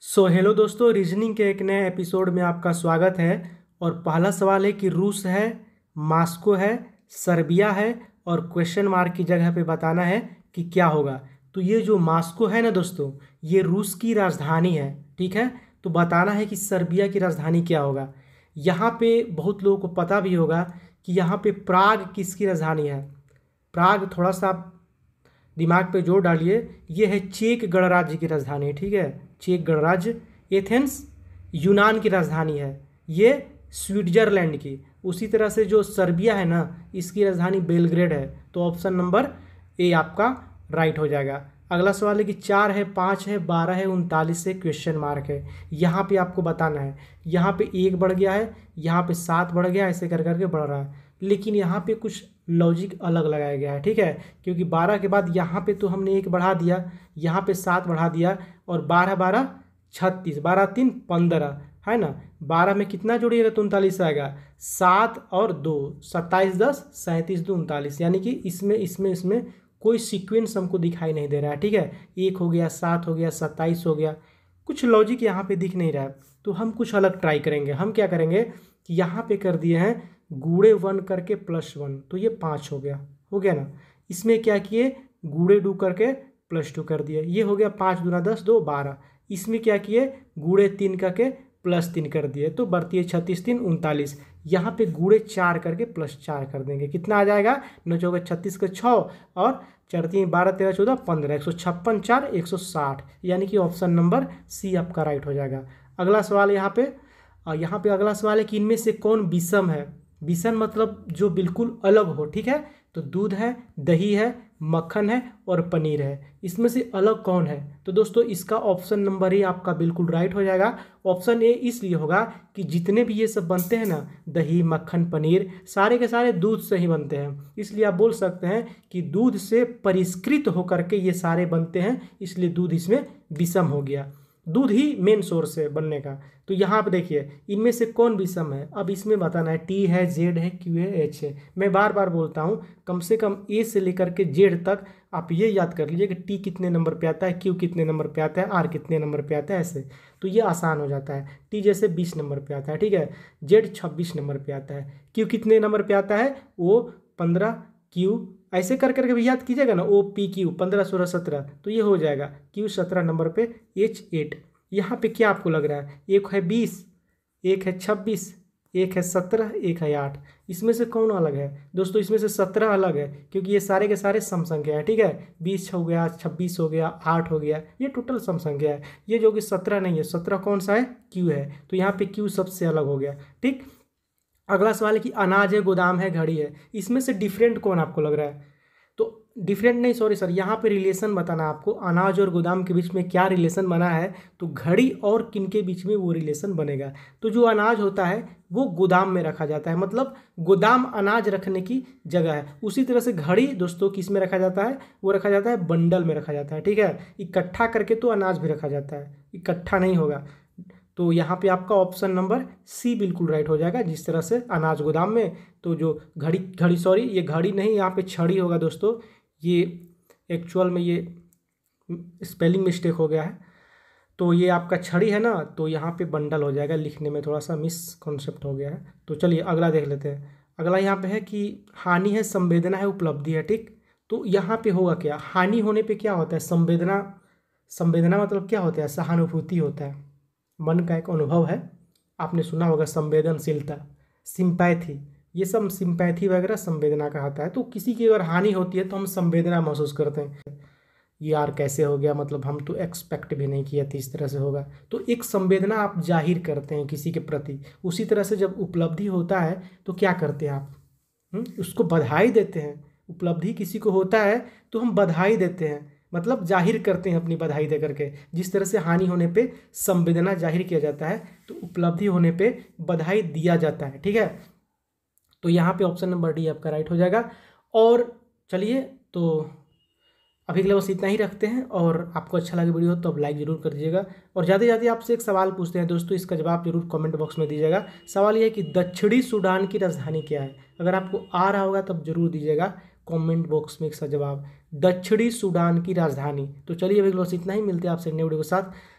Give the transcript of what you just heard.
सो so, hello दोस्तों reasoning के एक नए एपिसोड में आपका स्वागत है और पहला सवाल है कि रूस है मास्को है सर्बिया है और क्वेश्चन मार्क की जगह पे बताना है कि क्या होगा तो ये जो मास्को है ना दोस्तों ये रूस की राजधानी है ठीक है तो बताना है कि सर्बिया की राजधानी क्या होगा यहाँ पे बहुत लोगों को पता भी होगा कि यहाँ पे प्राग किसकी राजधानी है प्राग थोड़ा सा दिमाग पे जोर डालिए ये है चेक गणराज्य की राजधानी ठीक है चेक गणराज्य एथेंस यूनान की राजधानी है ये स्विट्जरलैंड की उसी तरह से जो सर्बिया है ना इसकी राजधानी बेलग्रेड है तो ऑप्शन नंबर ए आपका राइट हो जाएगा अगला सवाल है कि चार है पाँच है बारह है उनतालीस है क्वेश्चन मार्क है यहाँ पे आपको बताना है यहाँ पे एक बढ़ गया है यहाँ पे सात बढ़ गया ऐसे कर करके बढ़ रहा है लेकिन यहाँ पे कुछ लॉजिक अलग लगाया गया है ठीक है क्योंकि बारह के बाद यहाँ पे तो हमने एक बढ़ा दिया यहाँ पे सात बढ़ा दिया और बारह बारह छत्तीस बारह तीन पंद्रह है ना बारह में कितना जोड़िएगा तो उनतालीस आएगा सात और दो सत्ताईस दस सैंतीस दो उनतालीस यानी कि इसमें इसमें इसमें कोई सिक्वेंस हमको दिखाई नहीं दे रहा है ठीक है एक हो गया सात हो गया सत्ताईस हो गया कुछ लॉजिक यहाँ पे दिख नहीं रहा है तो हम कुछ अलग ट्राई करेंगे हम क्या करेंगे कि यहाँ पे कर दिए हैं गूढ़े वन करके प्लस वन तो ये पाँच हो गया हो गया ना इसमें क्या किए गूढ़े डू करके प्लस टू कर दिए ये हो गया पाँच दूना दस दो बारह इसमें क्या किए गूढ़े तीन करके प्लस तीन कर दिए तो बढ़ती है छत्तीस तीन उनतालीस यहाँ पे गूढ़े चार करके प्लस चार कर देंगे कितना आ जाएगा नौ चौके छत्तीस के छः और चढ़ती बारह तेरह चौदह पंद्रह एक सौ छप्पन चार एक सौ साठ यानी कि ऑप्शन नंबर सी आपका राइट हो जाएगा अगला सवाल यहाँ पे यहाँ पे अगला सवाल है कि इनमें से कौन विषम है बिसन मतलब जो बिल्कुल अलग हो ठीक है तो दूध है दही है मक्खन है और पनीर है इसमें से अलग कौन है तो दोस्तों इसका ऑप्शन नंबर ए आपका बिल्कुल राइट हो जाएगा ऑप्शन ए इसलिए होगा कि जितने भी ये सब बनते हैं ना दही मक्खन पनीर सारे के सारे दूध से ही बनते हैं इसलिए आप बोल सकते हैं कि दूध से परिष्कृत होकर के ये सारे बनते हैं इसलिए दूध इसमें विषम हो गया दूध ही मेन सोर्स है बनने का तो यहाँ पर देखिए इनमें से कौन विषम है अब इसमें बताना है टी है जेड है क्यू है एच है मैं बार बार बोलता हूँ कम से कम ए से लेकर के जेड तक आप ये याद कर लीजिए कि टी कितने नंबर पे आता है क्यू कितने नंबर पे आता है आर कितने नंबर पे आता है ऐसे तो ये आसान हो जाता है टी जैसे बीस नंबर पर आता है ठीक है जेड छब्बीस नंबर पर आता है क्यू कितने नंबर पर आता है वो पंद्रह क्यू ऐसे कर करके भी याद कीजिएगा ना ओ पी क्यू पंद्रह सोलह सत्रह तो ये हो जाएगा क्यू सत्रह नंबर पे एच एट यहाँ पे क्या आपको लग रहा है एक है बीस एक है छब्बीस एक है सत्रह एक है आठ इसमें से कौन अलग है दोस्तों इसमें से सत्रह अलग है क्योंकि ये सारे के सारे समसंख्या हैं ठीक है बीस हो गया छब्बीस हो गया आठ हो गया ये टोटल समसंख्या है ये जो कि सत्रह नहीं है सत्रह कौन सा है क्यू है तो यहाँ पे क्यू सबसे अलग हो गया ठीक अगला सवाल है कि अनाज है गोदाम है घड़ी है इसमें से डिफरेंट कौन आपको लग रहा है तो डिफरेंट नहीं सॉरी सर यहाँ पे रिलेशन बताना आपको अनाज और गोदाम के बीच में क्या रिलेशन बना है तो घड़ी और किन के बीच में वो रिलेशन बनेगा तो जो अनाज होता है वो गोदाम में रखा जाता है मतलब गोदाम अनाज रखने की जगह है उसी तरह से घड़ी दोस्तों किस में रखा जाता है वो रखा जाता है बंडल में रखा जाता है ठीक है इकट्ठा करके तो अनाज भी रखा जाता है इकट्ठा नहीं होगा तो यहाँ पे आपका ऑप्शन नंबर सी बिल्कुल राइट हो जाएगा जिस तरह से अनाज गोदाम में तो जो घड़ी घड़ी सॉरी ये घड़ी नहीं यहाँ पे छड़ी होगा दोस्तों ये एक्चुअल में ये स्पेलिंग मिस्टेक हो गया है तो ये आपका छड़ी है ना तो यहाँ पे बंडल हो जाएगा लिखने में थोड़ा सा मिस कॉन्सेप्ट हो गया है तो चलिए अगला देख लेते हैं अगला यहाँ पे है कि हानि है संवेदना है उपलब्धि है ठीक तो यहाँ पे होगा क्या हानि होने पे क्या होता है संवेदना संवेदना मतलब क्या होता है सहानुभूति होता है मन का एक अनुभव है आपने सुना होगा संवेदनशीलता सिंपैथी ये सब सिंपैथी वगैरह संवेदना का होता है तो किसी की अगर हानि होती है तो हम संवेदना महसूस करते हैं यार कैसे हो गया मतलब हम तो एक्सपेक्ट भी नहीं किया थी इस तरह से होगा तो एक संवेदना आप जाहिर करते हैं किसी के प्रति उसी तरह से जब उपलब्धि होता है तो क्या करते हैं आप हुँ? हम्म, उसको बधाई देते हैं उपलब्धि किसी को होता है तो हम बधाई देते हैं मतलब जाहिर करते हैं अपनी बधाई दे करके जिस तरह से हानि होने पे संवेदना जाहिर किया जाता है तो उपलब्धि होने पे बधाई दिया जाता है ठीक है तो यहाँ पे ऑप्शन नंबर डी आपका राइट हो जाएगा और चलिए तो अभी के लिए बस इतना ही रखते हैं और आपको अच्छा लगे वीडियो तो आप लाइक जरूर कर दीजिएगा और ज़्यादा ज़्यादा आपसे एक सवाल पूछते हैं दोस्तों इसका जवाब जरूर कमेंट बॉक्स में दीजिएगा सवाल यह है कि दक्षिणी सूडान की राजधानी क्या है अगर आपको आ रहा होगा तब तो जरूर दीजिएगा कमेंट बॉक्स में इसका जवाब दक्षिणी सूडान की राजधानी तो चलिए अभी इतना ही मिलते हैं आपसे नए वीडियो के साथ